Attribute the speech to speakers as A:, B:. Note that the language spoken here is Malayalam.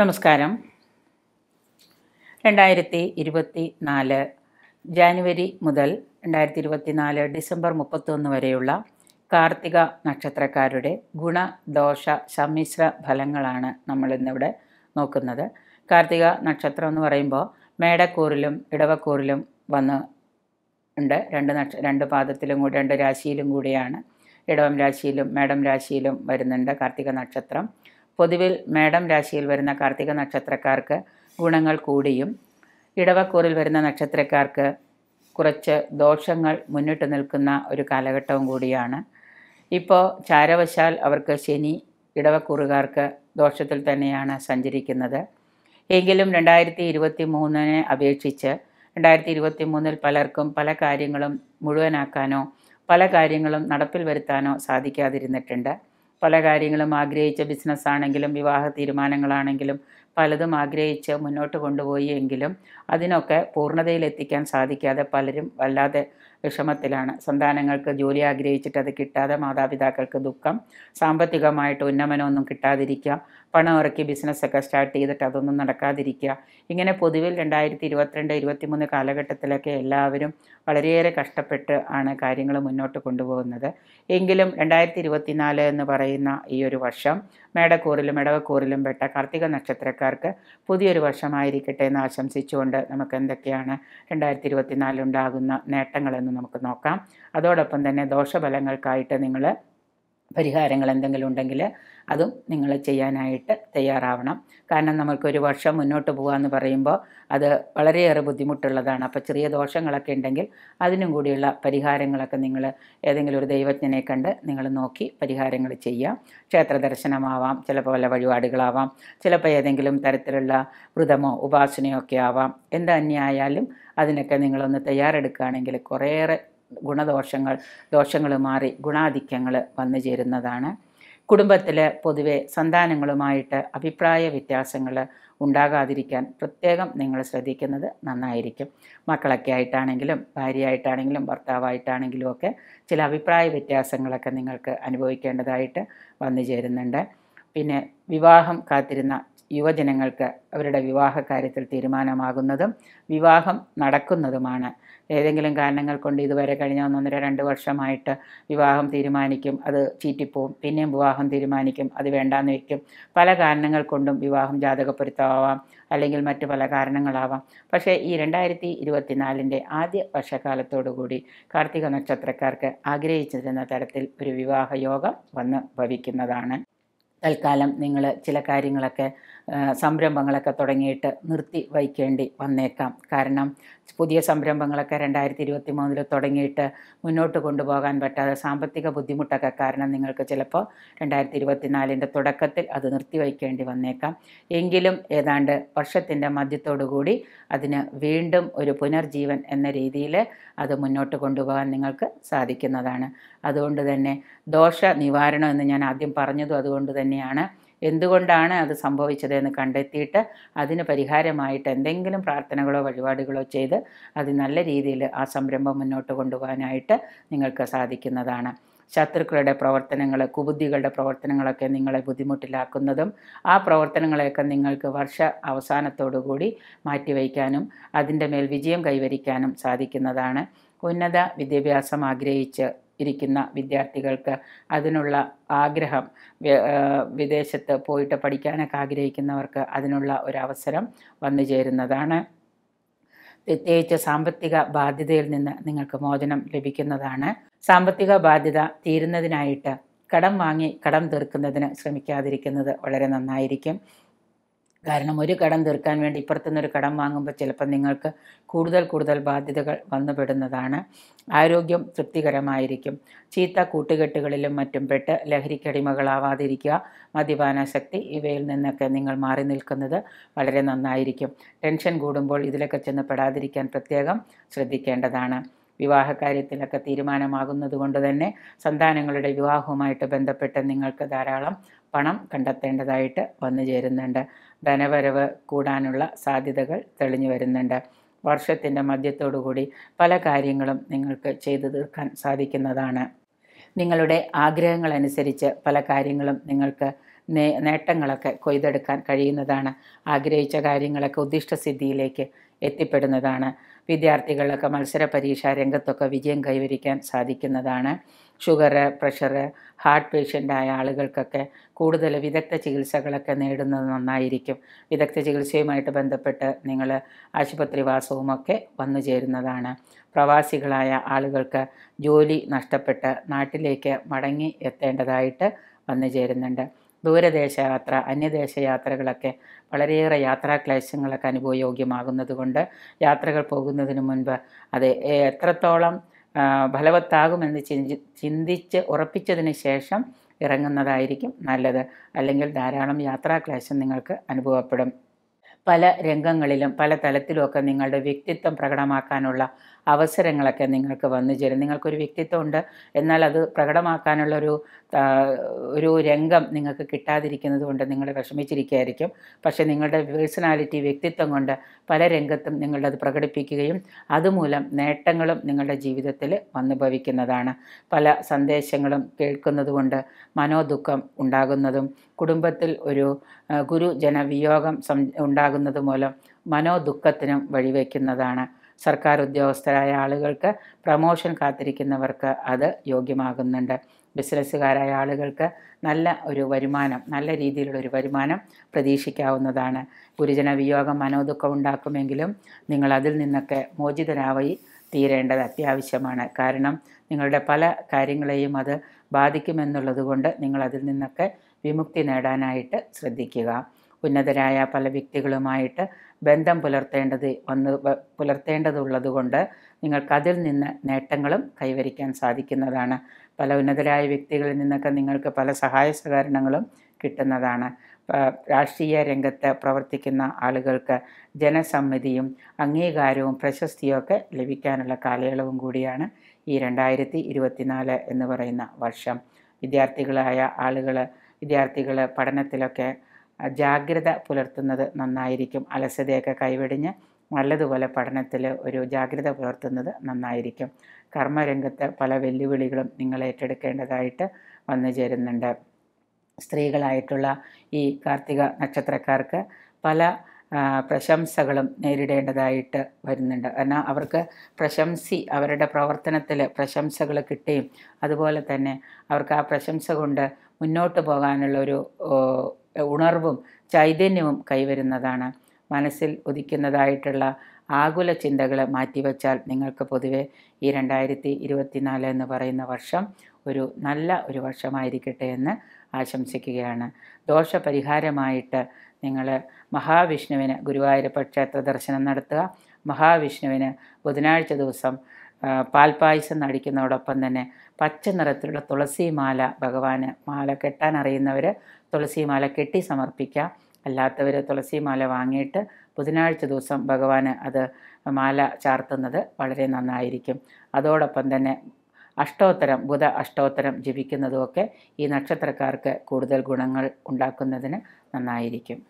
A: നമസ്കാരം രണ്ടായിരത്തി ഇരുപത്തി നാല് ജാനുവരി മുതൽ രണ്ടായിരത്തി ഇരുപത്തി നാല് ഡിസംബർ മുപ്പത്തൊന്ന് വരെയുള്ള കാർത്തിക നക്ഷത്രക്കാരുടെ ഗുണ ദോഷ സമ്മിശ്ര ഫലങ്ങളാണ് നമ്മൾ ഇന്നിവിടെ നോക്കുന്നത് കാർത്തിക നക്ഷത്രം എന്ന് പറയുമ്പോൾ മേടക്കൂറിലും ഇടവക്കൂറിലും വന്ന് ഉണ്ട് രണ്ട് നക്ഷ രണ്ട് പാദത്തിലും കൂടി രണ്ട് രാശിയിലും കൂടിയാണ് ഇടവം രാശിയിലും മേടം രാശിയിലും വരുന്നുണ്ട് കാർത്തിക നക്ഷത്രം പൊതുവിൽ മേടം രാശിയിൽ വരുന്ന കാർത്തിക നക്ഷത്രക്കാർക്ക് ഗുണങ്ങൾ കൂടിയും ഇടവക്കൂറിൽ വരുന്ന നക്ഷത്രക്കാർക്ക് കുറച്ച് ദോഷങ്ങൾ മുന്നിട്ട് നിൽക്കുന്ന ഒരു കാലഘട്ടവും കൂടിയാണ് ഇപ്പോൾ ചാരവശാൽ അവർക്ക് ശനി ഇടവക്കൂറുകാർക്ക് ദോഷത്തിൽ തന്നെയാണ് സഞ്ചരിക്കുന്നത് എങ്കിലും രണ്ടായിരത്തി ഇരുപത്തി മൂന്നിനെ അപേക്ഷിച്ച് രണ്ടായിരത്തി ഇരുപത്തി മൂന്നിൽ പലർക്കും പല കാര്യങ്ങളും മുഴുവനാക്കാനോ പല കാര്യങ്ങളും നടപ്പിൽ വരുത്താനോ സാധിക്കാതിരുന്നിട്ടുണ്ട് പല കാര്യങ്ങളും ആഗ്രഹിച്ച ബിസിനസ് ആണെങ്കിലും വിവാഹ തീരുമാനങ്ങളാണെങ്കിലും പലതും ആഗ്രഹിച്ച് മുന്നോട്ട് കൊണ്ടുപോയി എങ്കിലും അതിനൊക്കെ പൂർണ്ണതയിലെത്തിക്കാൻ സാധിക്കാതെ പലരും വല്ലാതെ വിഷമത്തിലാണ് സന്താനങ്ങൾക്ക് ജോലി ആഗ്രഹിച്ചിട്ട് അത് കിട്ടാതെ മാതാപിതാക്കൾക്ക് ദുഃഖം സാമ്പത്തികമായിട്ട് ഉന്നമനമൊന്നും കിട്ടാതിരിക്കുക പണം ഇറക്കി ബിസിനസ്സൊക്കെ സ്റ്റാർട്ട് ചെയ്തിട്ട് അതൊന്നും നടക്കാതിരിക്കുക ഇങ്ങനെ പൊതുവിൽ രണ്ടായിരത്തി ഇരുപത്തിരണ്ട് ഇരുപത്തിമൂന്ന് കാലഘട്ടത്തിലൊക്കെ എല്ലാവരും വളരെയേറെ കഷ്ടപ്പെട്ട് ആണ് കാര്യങ്ങൾ മുന്നോട്ട് കൊണ്ടുപോകുന്നത് എങ്കിലും രണ്ടായിരത്തി ഇരുപത്തിനാല് എന്ന് പറയുന്ന ഈ ഒരു വർഷം മേടക്കൂറിലും ഇടവക്കൂറിലും പെട്ട കാർത്തിക നക്ഷത്രക്കാർക്ക് പുതിയൊരു വർഷമായിരിക്കട്ടെ എന്ന് ആശംസിച്ചുകൊണ്ട് നമുക്ക് എന്തൊക്കെയാണ് രണ്ടായിരത്തി ഇരുപത്തിനാലിലുണ്ടാകുന്ന നേട്ടങ്ങളെന്ന് നമുക്ക് നോക്കാം അതോടൊപ്പം തന്നെ ദോഷഫലങ്ങൾക്കായിട്ട് നിങ്ങൾ പരിഹാരങ്ങൾ എന്തെങ്കിലും ഉണ്ടെങ്കിൽ അതും നിങ്ങൾ ചെയ്യാനായിട്ട് തയ്യാറാവണം കാരണം നമ്മൾക്കൊരു വർഷം മുന്നോട്ട് പോകാമെന്ന് പറയുമ്പോൾ അത് വളരെയേറെ ബുദ്ധിമുട്ടുള്ളതാണ് അപ്പോൾ ചെറിയ ദോഷങ്ങളൊക്കെ ഉണ്ടെങ്കിൽ അതിനും കൂടിയുള്ള പരിഹാരങ്ങളൊക്കെ നിങ്ങൾ ഏതെങ്കിലും ഒരു ദൈവജ്ഞനെ കണ്ട് നിങ്ങൾ നോക്കി പരിഹാരങ്ങൾ ചെയ്യാം ക്ഷേത്ര ദർശനമാവാം ചിലപ്പോൾ വല്ല വഴിപാടുകളാവാം ചിലപ്പോൾ ഏതെങ്കിലും തരത്തിലുള്ള വ്രതമോ ഉപാസനയോ ഒക്കെ ആവാം എന്തന്യായാലും അതിനൊക്കെ നിങ്ങളൊന്ന് തയ്യാറെടുക്കുകയാണെങ്കിൽ കുറേയേറെ ഗുണദോഷങ്ങൾ ദോഷങ്ങൾ മാറി ഗുണാധിക്യങ്ങൾ വന്നു ചേരുന്നതാണ് കുടുംബത്തിൽ പൊതുവെ സന്താനങ്ങളുമായിട്ട് അഭിപ്രായ വ്യത്യാസങ്ങൾ ഉണ്ടാകാതിരിക്കാൻ പ്രത്യേകം നിങ്ങൾ ശ്രദ്ധിക്കുന്നത് നന്നായിരിക്കും മക്കളൊക്കെ ആയിട്ടാണെങ്കിലും ഭാര്യയായിട്ടാണെങ്കിലും ഭർത്താവായിട്ടാണെങ്കിലും ഒക്കെ ചില അഭിപ്രായ വ്യത്യാസങ്ങളൊക്കെ നിങ്ങൾക്ക് അനുഭവിക്കേണ്ടതായിട്ട് വന്നു ചേരുന്നുണ്ട് പിന്നെ വിവാഹം കാത്തിരുന്ന യുവജനങ്ങൾക്ക് അവരുടെ വിവാഹ കാര്യത്തിൽ തീരുമാനമാകുന്നതും വിവാഹം നടക്കുന്നതുമാണ് ഏതെങ്കിലും കാരണങ്ങൾ കൊണ്ട് ഇതുവരെ കഴിഞ്ഞ ഒന്നൊന്നര രണ്ട് വർഷമായിട്ട് വിവാഹം തീരുമാനിക്കും അത് ചീറ്റിപ്പോവും പിന്നെയും വിവാഹം തീരുമാനിക്കും അത് വേണ്ടാന്ന് വയ്ക്കും പല കാരണങ്ങൾ കൊണ്ടും വിവാഹം ജാതകപ്പൊരുത്തമാവാം അല്ലെങ്കിൽ മറ്റു പല കാരണങ്ങളാവാം പക്ഷേ ഈ രണ്ടായിരത്തി ഇരുപത്തിനാലിൻ്റെ ആദ്യ വർഷക്കാലത്തോടുകൂടി കാർത്തിക നക്ഷത്രക്കാർക്ക് ആഗ്രഹിച്ചിരുന്ന തരത്തിൽ ഒരു വിവാഹ യോഗം വന്ന് ഭവിക്കുന്നതാണ് തൽക്കാലം നിങ്ങൾ ചില കാര്യങ്ങളൊക്കെ സംരംഭങ്ങളൊക്കെ തുടങ്ങിയിട്ട് നിർത്തി വയ്ക്കേണ്ടി വന്നേക്കാം കാരണം പുതിയ സംരംഭങ്ങളൊക്കെ രണ്ടായിരത്തി ഇരുപത്തി മൂന്നിൽ തുടങ്ങിയിട്ട് മുന്നോട്ട് കൊണ്ടുപോകാൻ പറ്റാതെ സാമ്പത്തിക ബുദ്ധിമുട്ടൊക്കെ കാരണം നിങ്ങൾക്ക് ചിലപ്പോൾ രണ്ടായിരത്തി ഇരുപത്തിനാലിൻ്റെ തുടക്കത്തിൽ അത് നിർത്തി വയ്ക്കേണ്ടി വന്നേക്കാം എങ്കിലും ഏതാണ്ട് വർഷത്തിൻ്റെ മധ്യത്തോടുകൂടി അതിന് വീണ്ടും ഒരു പുനർജീവൻ എന്ന രീതിയിൽ അത് മുന്നോട്ട് കൊണ്ടുപോകാൻ നിങ്ങൾക്ക് സാധിക്കുന്നതാണ് അതുകൊണ്ട് തന്നെ ദോഷ നിവാരണം എന്ന് ഞാൻ ആദ്യം പറഞ്ഞതും അതുകൊണ്ട് തന്നെയാണ് എന്തുകൊണ്ടാണ് അത് സംഭവിച്ചതെന്ന് കണ്ടെത്തിയിട്ട് അതിന് പരിഹാരമായിട്ട് എന്തെങ്കിലും പ്രാർത്ഥനകളോ വഴിപാടുകളോ ചെയ്ത് അത് നല്ല രീതിയിൽ ആ സംരംഭം മുന്നോട്ട് കൊണ്ടുപോകാനായിട്ട് നിങ്ങൾക്ക് സാധിക്കുന്നതാണ് ശത്രുക്കളുടെ പ്രവർത്തനങ്ങൾ കുബുദ്ധികളുടെ പ്രവർത്തനങ്ങളൊക്കെ നിങ്ങളെ ബുദ്ധിമുട്ടിലാക്കുന്നതും ആ പ്രവർത്തനങ്ങളെയൊക്കെ നിങ്ങൾക്ക് വർഷ അവസാനത്തോടുകൂടി മാറ്റിവയ്ക്കാനും അതിൻ്റെ മേൽ വിജയം കൈവരിക്കാനും സാധിക്കുന്നതാണ് ഉന്നത വിദ്യാഭ്യാസം ആഗ്രഹിച്ച് ഇരിക്കുന്ന വിദ്യാർത്ഥികൾക്ക് അതിനുള്ള ആഗ്രഹം വിദേശത്ത് പോയിട്ട് പഠിക്കാനൊക്കെ ആഗ്രഹിക്കുന്നവർക്ക് അതിനുള്ള ഒരവസരം വന്നു ചേരുന്നതാണ് പ്രത്യേകിച്ച് സാമ്പത്തിക ബാധ്യതയിൽ നിന്ന് നിങ്ങൾക്ക് മോചനം ലഭിക്കുന്നതാണ് സാമ്പത്തിക ബാധ്യത തീരുന്നതിനായിട്ട് കടം വാങ്ങി കടം തീർക്കുന്നതിന് ശ്രമിക്കാതിരിക്കുന്നത് വളരെ നന്നായിരിക്കും കാരണം ഒരു കടം തീർക്കാൻ വേണ്ടി ഇപ്പുറത്തുനിന്ന് ഒരു കടം വാങ്ങുമ്പോൾ ചിലപ്പോൾ നിങ്ങൾക്ക് കൂടുതൽ കൂടുതൽ ബാധ്യതകൾ വന്നുപെടുന്നതാണ് ആരോഗ്യം തൃപ്തികരമായിരിക്കും ചീത്ത കൂട്ടുകെട്ടുകളിലും മറ്റും പെട്ട് ലഹരിക്കടിമകളാവാതിരിക്കുക ശക്തി ഇവയിൽ നിന്നൊക്കെ നിങ്ങൾ മാറി നിൽക്കുന്നത് വളരെ നന്നായിരിക്കും ടെൻഷൻ കൂടുമ്പോൾ ഇതിലൊക്കെ ചെന്ന് പെടാതിരിക്കാൻ പ്രത്യേകം ശ്രദ്ധിക്കേണ്ടതാണ് വിവാഹകാര്യത്തിലൊക്കെ തീരുമാനമാകുന്നത് കൊണ്ട് തന്നെ സന്താനങ്ങളുടെ വിവാഹവുമായിട്ട് ബന്ധപ്പെട്ട് നിങ്ങൾക്ക് ധാരാളം പണം കണ്ടെത്തേണ്ടതായിട്ട് വന്നു ചേരുന്നുണ്ട് ധനവരവ് കൂടാനുള്ള സാധ്യതകൾ തെളിഞ്ഞു വരുന്നുണ്ട് വർഷത്തിൻ്റെ മധ്യത്തോടുകൂടി പല കാര്യങ്ങളും നിങ്ങൾക്ക് ചെയ്തു തീർക്കാൻ സാധിക്കുന്നതാണ് നിങ്ങളുടെ ആഗ്രഹങ്ങളനുസരിച്ച് പല കാര്യങ്ങളും നിങ്ങൾക്ക് നേട്ടങ്ങളൊക്കെ കൊയ്തെടുക്കാൻ കഴിയുന്നതാണ് ആഗ്രഹിച്ച കാര്യങ്ങളൊക്കെ ഉദ്ദിഷ്ട സിദ്ധിയിലേക്ക് എത്തിപ്പെടുന്നതാണ് വിദ്യാർത്ഥികളൊക്കെ മത്സര പരീക്ഷ രംഗത്തൊക്കെ വിജയം കൈവരിക്കാൻ സാധിക്കുന്നതാണ് ഷുഗർ പ്രഷർ ഹാർട്ട് പേഷ്യൻ്റായ ആളുകൾക്കൊക്കെ കൂടുതൽ വിദഗ്ധ ചികിത്സകളൊക്കെ നേടുന്നത് നന്നായിരിക്കും വിദഗ്ധ ചികിത്സയുമായിട്ട് ബന്ധപ്പെട്ട് നിങ്ങൾ ആശുപത്രി വാസവുമൊക്കെ വന്നു ചേരുന്നതാണ് പ്രവാസികളായ ആളുകൾക്ക് ജോലി നഷ്ടപ്പെട്ട് നാട്ടിലേക്ക് മടങ്ങി എത്തേണ്ടതായിട്ട് വന്നു ചേരുന്നുണ്ട് ദൂരദേശയാത്ര അന്യദേശയാത്രകളൊക്കെ വളരെയേറെ യാത്രാക്ലേശങ്ങളൊക്കെ കൊണ്ട് യാത്രകൾ പോകുന്നതിന് മുൻപ് അത് എത്രത്തോളം ഫലവത്താകുമെന്ന് ചിന്തി ചിന്തിച്ച് ഉറപ്പിച്ചതിന് ശേഷം ഇറങ്ങുന്നതായിരിക്കും നല്ലത് അല്ലെങ്കിൽ ധാരാളം യാത്രാക്ലേശം നിങ്ങൾക്ക് അനുഭവപ്പെടും പല രംഗങ്ങളിലും പല തലത്തിലുമൊക്കെ നിങ്ങളുടെ വ്യക്തിത്വം പ്രകടമാക്കാനുള്ള അവസരങ്ങളൊക്കെ നിങ്ങൾക്ക് വന്നു ചേരും നിങ്ങൾക്കൊരു ഉണ്ട് എന്നാൽ അത് പ്രകടമാക്കാനുള്ളൊരു ഒരു രംഗം നിങ്ങൾക്ക് കിട്ടാതിരിക്കുന്നത് കൊണ്ട് നിങ്ങൾ വിഷമിച്ചിരിക്കുകയായിരിക്കും പക്ഷേ നിങ്ങളുടെ പേഴ്സണാലിറ്റി വ്യക്തിത്വം കൊണ്ട് പല രംഗത്തും നിങ്ങളത് പ്രകടിപ്പിക്കുകയും അതുമൂലം നേട്ടങ്ങളും നിങ്ങളുടെ ജീവിതത്തിൽ വന്നുഭവിക്കുന്നതാണ് പല സന്ദേശങ്ങളും കേൾക്കുന്നതുകൊണ്ട് മനോദുഃഖം ഉണ്ടാകുന്നതും കുടുംബത്തിൽ ഒരു ഗുരുജനവിയോഗം സം ഉണ്ടാകുന്നത് മൂലം മനോദുഃഖത്തിനും വഴിവെക്കുന്നതാണ് സർക്കാർ ഉദ്യോഗസ്ഥരായ ആളുകൾക്ക് പ്രമോഷൻ കാത്തിരിക്കുന്നവർക്ക് അത് യോഗ്യമാകുന്നുണ്ട് ബിസിനസ്സുകാരായ ആളുകൾക്ക് നല്ല ഒരു വരുമാനം നല്ല രീതിയിലുള്ള ഒരു വരുമാനം പ്രതീക്ഷിക്കാവുന്നതാണ് ഗുരുജന വിയോഗം മനോദുഃഖം ഉണ്ടാക്കുമെങ്കിലും നിങ്ങൾ അതിൽ നിന്നൊക്കെ മോചിതരാവായി തീരേണ്ടത് അത്യാവശ്യമാണ് കാരണം നിങ്ങളുടെ പല കാര്യങ്ങളെയും അത് ബാധിക്കുമെന്നുള്ളത് കൊണ്ട് നിങ്ങൾ അതിൽ നിന്നൊക്കെ വിമുക്തി നേടാനായിട്ട് ശ്രദ്ധിക്കുക ഉന്നതരായ പല വ്യക്തികളുമായിട്ട് ബന്ധം പുലർത്തേണ്ടത് വന്ന് പുലർത്തേണ്ടതുള്ളതുകൊണ്ട് നിങ്ങൾക്കതിൽ നിന്ന് നേട്ടങ്ങളും കൈവരിക്കാൻ സാധിക്കുന്നതാണ് പല ഉന്നതരായ വ്യക്തികളിൽ നിന്നൊക്കെ നിങ്ങൾക്ക് പല സഹായ സഹകരണങ്ങളും കിട്ടുന്നതാണ് രാഷ്ട്രീയ രംഗത്ത് പ്രവർത്തിക്കുന്ന ആളുകൾക്ക് ജനസമ്മതിയും അംഗീകാരവും പ്രശസ്തിയൊക്കെ ലഭിക്കാനുള്ള കാലയളവും കൂടിയാണ് ഈ രണ്ടായിരത്തി ഇരുപത്തിനാല് എന്ന് പറയുന്ന വർഷം വിദ്യാർത്ഥികളായ ആളുകൾ വിദ്യാർത്ഥികൾ പഠനത്തിലൊക്കെ ജാഗ്രത പുലർത്തുന്നത് നന്നായിരിക്കും അലസതയൊക്കെ കൈവെടിഞ്ഞ് നല്ലതുപോലെ പഠനത്തിൽ ഒരു ജാഗ്രത പുലർത്തുന്നത് നന്നായിരിക്കും കർമ്മരംഗത്ത് പല വെല്ലുവിളികളും നിങ്ങൾ ഏറ്റെടുക്കേണ്ടതായിട്ട് വന്നു ചേരുന്നുണ്ട് സ്ത്രീകളായിട്ടുള്ള ഈ കാർത്തിക നക്ഷത്രക്കാർക്ക് പല പ്രശംസകളും നേരിടേണ്ടതായിട്ട് വരുന്നുണ്ട് എന്നാൽ അവർക്ക് പ്രശംസി അവരുടെ പ്രവർത്തനത്തിൽ പ്രശംസകൾ കിട്ടുകയും അതുപോലെ തന്നെ അവർക്ക് ആ പ്രശംസ കൊണ്ട് മുന്നോട്ട് പോകാനുള്ള ഒരു ഉണർവും ചൈതന്യവും കൈവരുന്നതാണ് മനസ്സിൽ ഉദിക്കുന്നതായിട്ടുള്ള ആകുല ചിന്തകളെ മാറ്റിവെച്ചാൽ നിങ്ങൾക്ക് പൊതുവെ ഈ രണ്ടായിരത്തി ഇരുപത്തിനാല് എന്ന് പറയുന്ന വർഷം ഒരു നല്ല ഒരു വർഷമായിരിക്കട്ടെ എന്ന് ആശംസിക്കുകയാണ് ദോഷപരിഹാരമായിട്ട് നിങ്ങൾ മഹാവിഷ്ണുവിന് ഗുരുവായൂരപ്പ ക്ഷേത്ര ദർശനം നടത്തുക മഹാവിഷ്ണുവിന് ബുധനാഴ്ച ദിവസം പാൽപായസം നടിക്കുന്നതോടൊപ്പം തന്നെ പച്ച നിറത്തിലുള്ള തുളസിമാല ഭഗവാന് മാല കെട്ടാൻ അറിയുന്നവർ തുളസിമാല കെട്ടി സമർപ്പിക്കുക അല്ലാത്തവർ തുളസിമാല വാങ്ങിയിട്ട് ബുധനാഴ്ച ദിവസം ഭഗവാന് അത് മാല ചാർത്തുന്നത് വളരെ നന്നായിരിക്കും അതോടൊപ്പം തന്നെ അഷ്ടോത്തരം ബുധ അഷ്ടോത്തരം ജപിക്കുന്നതുമൊക്കെ ഈ നക്ഷത്രക്കാർക്ക് കൂടുതൽ ഗുണങ്ങൾ ഉണ്ടാക്കുന്നതിന് നന്നായിരിക്കും